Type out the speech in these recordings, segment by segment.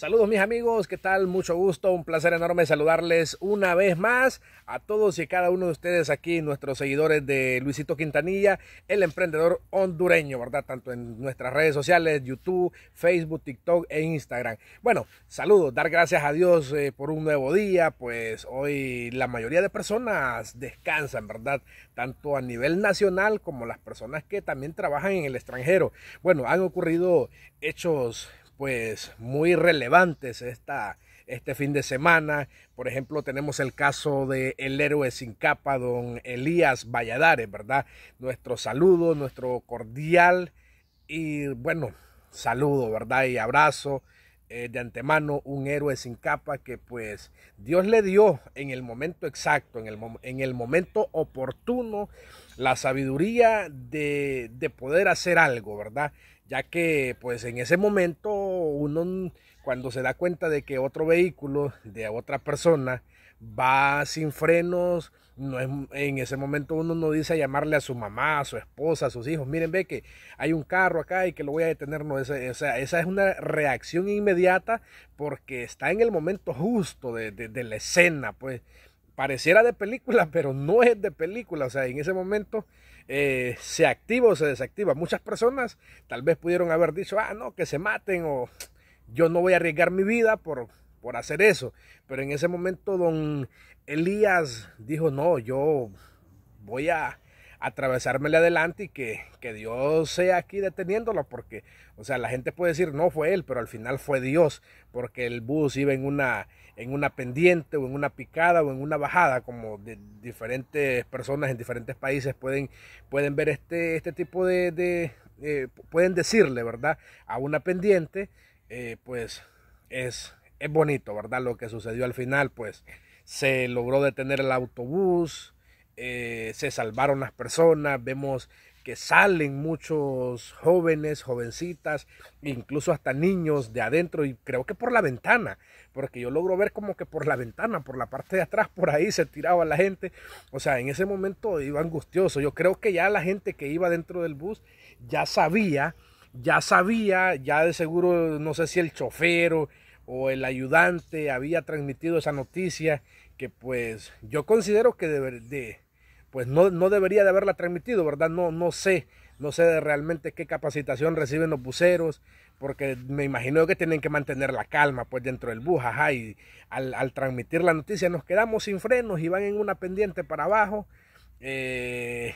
Saludos mis amigos, ¿qué tal? Mucho gusto, un placer enorme saludarles una vez más a todos y cada uno de ustedes aquí, nuestros seguidores de Luisito Quintanilla, el emprendedor hondureño, ¿verdad? Tanto en nuestras redes sociales, YouTube, Facebook, TikTok e Instagram. Bueno, saludos, dar gracias a Dios eh, por un nuevo día, pues hoy la mayoría de personas descansan, ¿verdad? Tanto a nivel nacional como las personas que también trabajan en el extranjero. Bueno, han ocurrido hechos pues muy relevantes esta, este fin de semana. Por ejemplo, tenemos el caso de el héroe sin capa, don Elías Valladares, ¿verdad? Nuestro saludo, nuestro cordial y bueno, saludo, ¿verdad? Y abrazo. Eh, de antemano un héroe sin capa que pues Dios le dio en el momento exacto, en el, en el momento oportuno, la sabiduría de, de poder hacer algo, ¿verdad? Ya que pues en ese momento uno cuando se da cuenta de que otro vehículo de otra persona va sin frenos, no en ese momento uno no dice llamarle a su mamá, a su esposa, a sus hijos, miren, ve que hay un carro acá y que lo voy a detener, esa, es una reacción inmediata porque está en el momento justo de, de la escena, pues pareciera de película, pero no es de película. O sea, en ese momento eh, se activa o se desactiva. Muchas personas tal vez pudieron haber dicho, ah, no, que se maten o yo no voy a arriesgar mi vida por, por hacer eso. Pero en ese momento don Elías dijo, no, yo voy a atravesármele adelante y que, Dios sea aquí deteniéndolo, porque, o sea, la gente puede decir, no fue él, pero al final fue Dios, porque el bus iba en una, en una pendiente o en una picada o en una bajada, como diferentes personas en diferentes países pueden, pueden ver este, este tipo de, eh, pueden decirle, ¿verdad? A una pendiente, eh, pues es, es bonito, ¿verdad? Lo que sucedió al final, pues se logró detener el autobús, eh, se salvaron las personas, vemos que salen muchos jóvenes, jovencitas, incluso hasta niños de adentro y creo que por la ventana, porque yo logro ver como que por la ventana, por la parte de atrás, por ahí se tiraba la gente. O sea, en ese momento iba angustioso. Yo creo que ya la gente que iba dentro del bus ya sabía, ya sabía, ya de seguro, no sé si el chofer o el ayudante había transmitido esa noticia que pues yo considero que pues no, debería de haberla transmitido, ¿verdad? No, no sé, no sé realmente qué capacitación reciben los buceros, porque me imagino que tienen que mantener la calma pues dentro del bus, y al, transmitir la noticia nos quedamos sin frenos y van en una pendiente para abajo. Eh,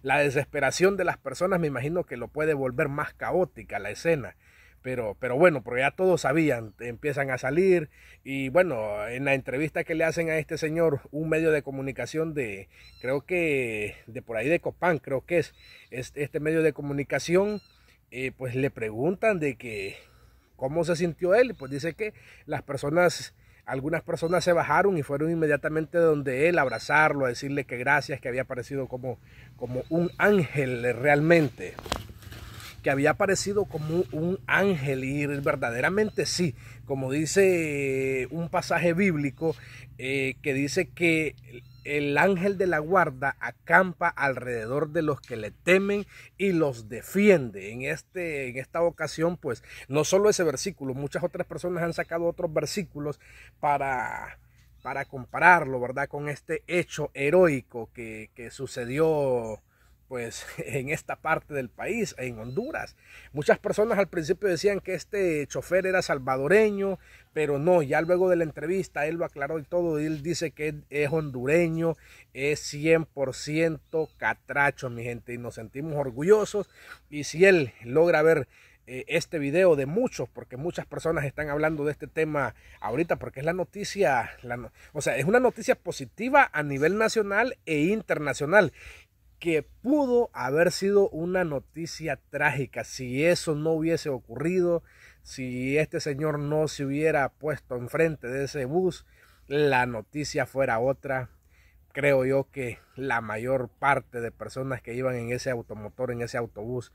la desesperación de las personas me imagino que lo puede volver más caótica la escena. Pero, pero bueno, porque ya todos sabían, empiezan a salir. Y bueno, en la entrevista que le hacen a este señor, un medio de comunicación de, creo que, de por ahí de Copán, creo que es, este medio de comunicación, eh, pues le preguntan de que, ¿cómo se sintió él? Pues dice que las personas algunas personas se bajaron y fueron inmediatamente donde él a abrazarlo, a decirle que gracias, que había aparecido como, como un ángel realmente que había aparecido como un ángel y verdaderamente sí, como dice eh, un pasaje bíblico eh, que dice que el ángel de la guarda acampa alrededor de los que le temen y los defiende. En, este, en esta ocasión, pues, no solo ese versículo, muchas otras personas han sacado otros versículos para, para compararlo, ¿verdad? Con este hecho heroico que, que sucedió pues en esta parte del país, en Honduras. Muchas personas al principio decían que este chofer era salvadoreño, pero no, ya luego de la entrevista él lo aclaró y todo, y él dice que es hondureño, es 100% catracho, mi gente, y nos sentimos orgullosos. Y si él logra ver eh, este video de muchos, porque muchas personas están hablando de este tema ahorita, porque es la noticia, o sea, es una noticia positiva a nivel nacional e internacional que pudo haber sido una noticia trágica si eso no hubiese ocurrido, si este señor no se hubiera puesto enfrente de ese bus, la noticia fuera otra. Creo yo que la mayor parte de personas que iban en ese automotor, en ese autobús,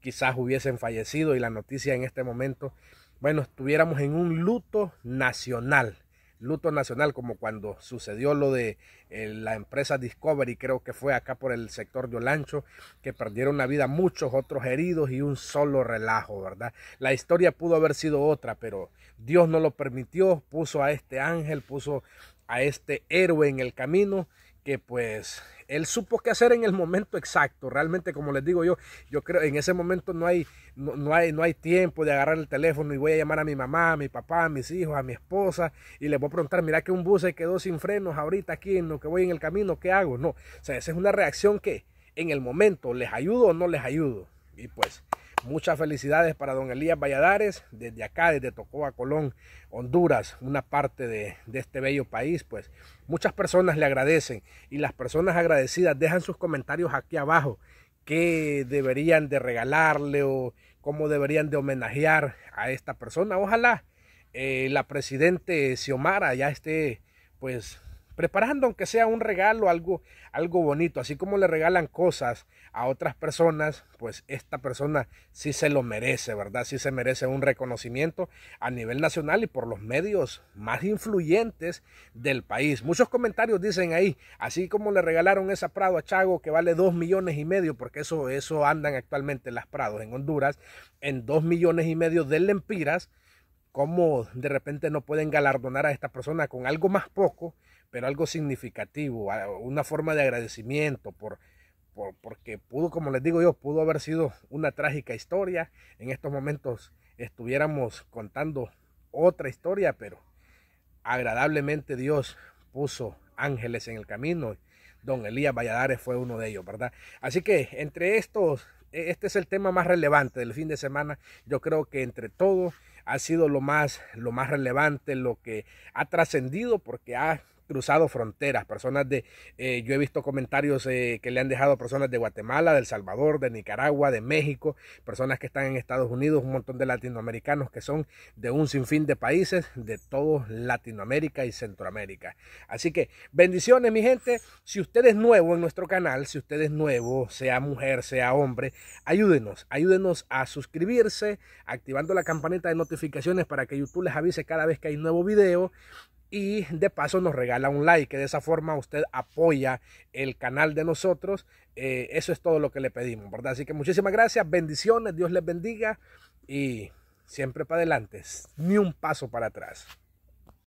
quizás hubiesen fallecido y la noticia en este momento, bueno, estuviéramos en un luto nacional luto nacional como cuando sucedió lo de eh, la empresa Discovery, creo que fue acá por el sector de Olancho, que perdieron la vida muchos otros heridos y un solo relajo, ¿verdad? La historia pudo haber sido otra, pero Dios no lo permitió, puso a este ángel, puso a este héroe en el camino que pues él supo qué hacer en el momento exacto. Realmente, como les digo yo, yo creo en ese momento no hay, no, hay, no hay tiempo de agarrar el teléfono y voy a llamar a mi mamá, a mi papá, a mis hijos, a mi esposa y les voy a preguntar, mira que un bus se quedó sin frenos ahorita aquí en lo que voy en el camino, ¿qué hago? No, o sea, esa es una reacción que en el momento, ¿les ayudo o no les ayudo? Y pues Muchas felicidades para don Elías Valladares, desde acá, desde Tocoa, Colón, Honduras, una parte de, este bello país, pues muchas personas le agradecen y las personas agradecidas dejan sus comentarios aquí abajo qué deberían de regalarle o cómo deberían de homenajear a esta persona. Ojalá eh, la presidente Xiomara ya esté pues preparando aunque sea un regalo, algo, algo bonito, así como le regalan cosas a otras personas, pues esta persona sí se lo merece, ¿verdad? Sí se merece un reconocimiento a nivel nacional y por los medios más influyentes del país. Muchos comentarios dicen ahí, así como le regalaron esa Prado a Chago que vale dos millones y medio, porque eso, eso andan actualmente las Prados en Honduras, en dos millones y medio de lempiras, cómo de repente no pueden galardonar a esta persona con algo más poco pero algo significativo, una forma de agradecimiento por, porque pudo, como les digo yo, pudo haber sido una trágica historia. En estos momentos estuviéramos contando otra historia, pero agradablemente Dios puso ángeles en el camino. Don Elías Valladares fue uno de ellos, ¿verdad? Así que entre estos, e, este es el tema más relevante del fin de semana. Yo creo que entre todo ha sido lo más, lo más relevante, lo que ha trascendido, porque ha cruzado fronteras, personas de, eh, yo he visto comentarios eh, que le han dejado personas de Guatemala, del Salvador, de Nicaragua, de México, personas que están en Estados Unidos, un montón de latinoamericanos que son de un sinfín de países, de todo Latinoamérica y Centroamérica. Así que bendiciones mi gente, si usted es nuevo en nuestro canal, si usted es nuevo, sea mujer, sea hombre, ayúdenos, ayúdenos a suscribirse, activando la campanita de notificaciones para que YouTube les avise cada vez que hay nuevo video y de paso nos regala un like, que de esa forma usted apoya el canal de nosotros. Eh, eso es todo lo que le pedimos, ¿verdad? Así que muchísimas gracias, bendiciones, Dios les bendiga y siempre para adelante, ni un paso para atrás.